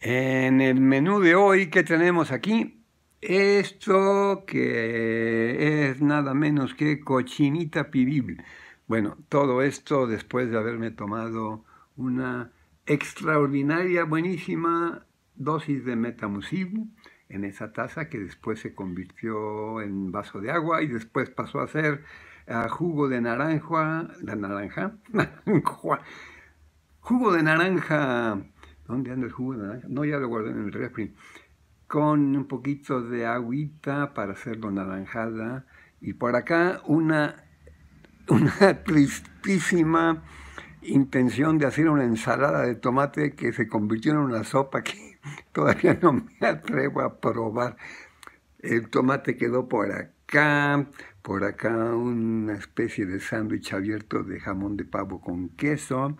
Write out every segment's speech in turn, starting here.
En el menú de hoy que tenemos aquí, esto que es nada menos que cochinita pibil. Bueno, todo esto después de haberme tomado una extraordinaria, buenísima dosis de metamucil en esa taza que después se convirtió en vaso de agua y después pasó a ser ah, jugo de naranja, la naranja, jugo de naranja ¿Dónde anda el jugo No, ya lo guardé en el refri. Con un poquito de agüita para hacerlo naranjada. Y por acá una, una tristísima intención de hacer una ensalada de tomate que se convirtió en una sopa que todavía no me atrevo a probar. El tomate quedó por acá, por acá una especie de sándwich abierto de jamón de pavo con queso,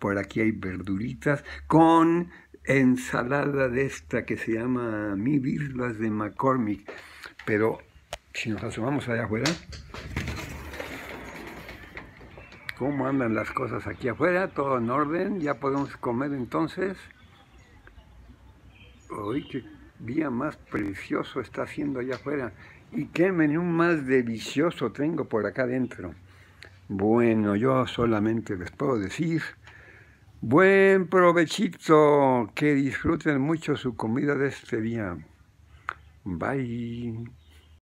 por aquí hay verduritas con ensalada de esta que se llama mi de McCormick. Pero si nos asomamos allá afuera, ¿cómo andan las cosas aquí afuera? Todo en orden, ya podemos comer entonces. Uy, qué día más precioso está haciendo allá afuera y qué menú más delicioso tengo por acá adentro. Bueno, yo solamente les puedo decir, buen provechito, que disfruten mucho su comida de este día. Bye.